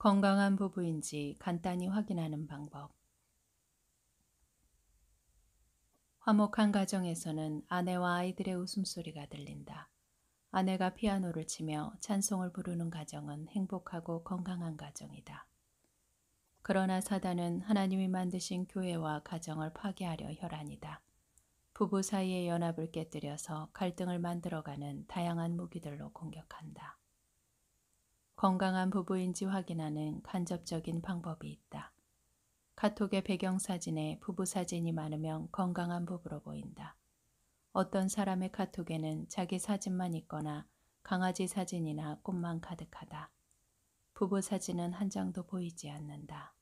건강한 부부인지 간단히 확인하는 방법 화목한 가정에서는 아내와 아이들의 웃음소리가 들린다. 아내가 피아노를 치며 찬송을 부르는 가정은 행복하고 건강한 가정이다. 그러나 사단은 하나님이 만드신 교회와 가정을 파괴하려 혈안이다. 부부 사이의 연합을 깨뜨려서 갈등을 만들어가는 다양한 무기들로 공격한다. 건강한 부부인지 확인하는 간접적인 방법이 있다. 카톡의 배경사진에 부부사진이 많으면 건강한 부부로 보인다. 어떤 사람의 카톡에는 자기 사진만 있거나 강아지 사진이나 꽃만 가득하다. 부부 사진은 한 장도 보이지 않는다.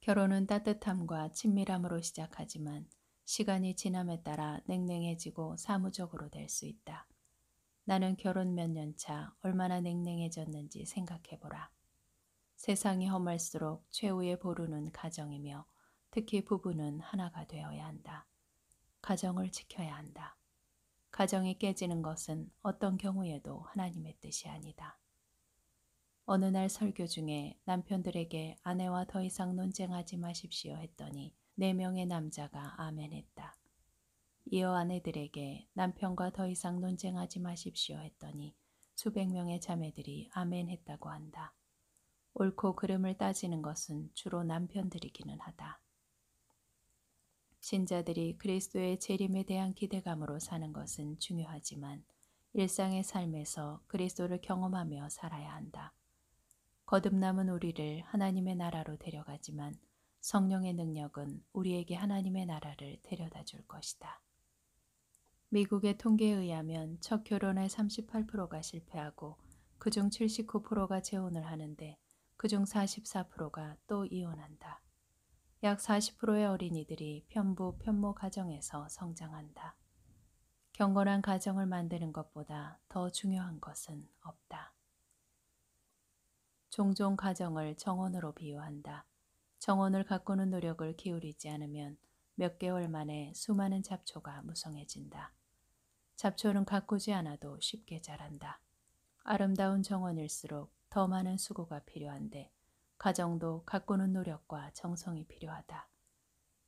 결혼은 따뜻함과 친밀함으로 시작하지만 시간이 지남에 따라 냉랭해지고 사무적으로 될 수 있다. 나는 결혼 몇 년 차 얼마나 냉랭해졌는지 생각해보라. 세상이 험할수록 최후의 보루는 가정이며 특히 부부는 하나가 되어야 한다. 가정을 지켜야 한다. 가정이 깨지는 것은 어떤 경우에도 하나님의 뜻이 아니다. 어느 날 설교 중에 남편들에게 아내와 더 이상 논쟁하지 마십시오 했더니 네 명의 남자가 아멘했다. 이어 아내들에게 남편과 더 이상 논쟁하지 마십시오 했더니 수백 명의 자매들이 아멘 했다고 한다. 옳고 그름을 따지는 것은 주로 남편들이기는 하다. 신자들이 그리스도의 재림에 대한 기대감으로 사는 것은 중요하지만 일상의 삶에서 그리스도를 경험하며 살아야 한다. 거듭남은 우리를 하나님의 나라로 데려가지만 성령의 능력은 우리에게 하나님의 나라를 데려다 줄 것이다. 미국의 통계에 의하면 첫 결혼의 38%가 실패하고 그중 79%가 재혼을 하는데 그중 44%가 또 이혼한다. 약 40%의 어린이들이 편부, 편모 가정에서 성장한다. 경건한 가정을 만드는 것보다 더 중요한 것은 없다. 종종 가정을 정원으로 비유한다. 정원을 가꾸는 노력을 기울이지 않으면 몇 개월 만에 수많은 잡초가 무성해진다. 잡초는 가꾸지 않아도 쉽게 자란다. 아름다운 정원일수록 더 많은 수고가 필요한데 가정도 가꾸는 노력과 정성이 필요하다.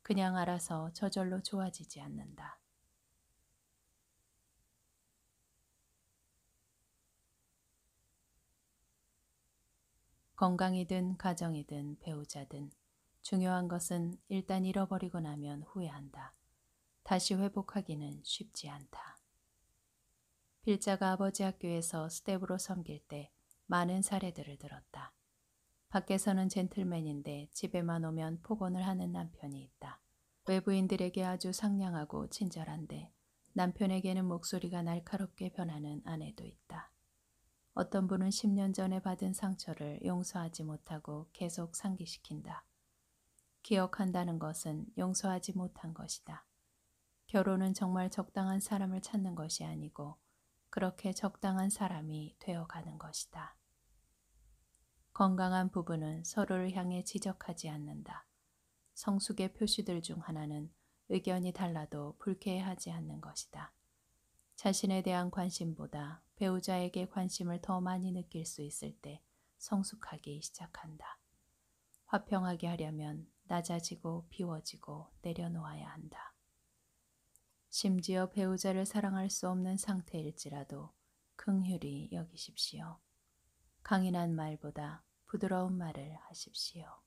그냥 알아서 저절로 좋아지지 않는다. 건강이든 가정이든 배우자든 중요한 것은 일단 잃어버리고 나면 후회한다. 다시 회복하기는 쉽지 않다. 필자가 아버지 학교에서 스텝으로 섬길 때 많은 사례들을 들었다. 밖에서는 젠틀맨인데 집에만 오면 폭언을 하는 남편이 있다. 외부인들에게 아주 상냥하고 친절한데 남편에게는 목소리가 날카롭게 변하는 아내도 있다. 어떤 분은 10년 전에 받은 상처를 용서하지 못하고 계속 상기시킨다. 기억한다는 것은 용서하지 못한 것이다. 결혼은 정말 적당한 사람을 찾는 것이 아니고 그렇게 적당한 사람이 되어가는 것이다. 건강한 부부는 서로를 향해 지적하지 않는다. 성숙의 표시들 중 하나는 의견이 달라도 불쾌해하지 않는 것이다. 자신에 대한 관심보다 배우자에게 관심을 더 많이 느낄 수 있을 때 성숙하기 시작한다. 화평하게 하려면 낮아지고 비워지고 내려놓아야 한다. 심지어 배우자를 사랑할 수 없는 상태일지라도 긍휼히 여기십시오. 강인한 말보다 부드러운 말을 하십시오.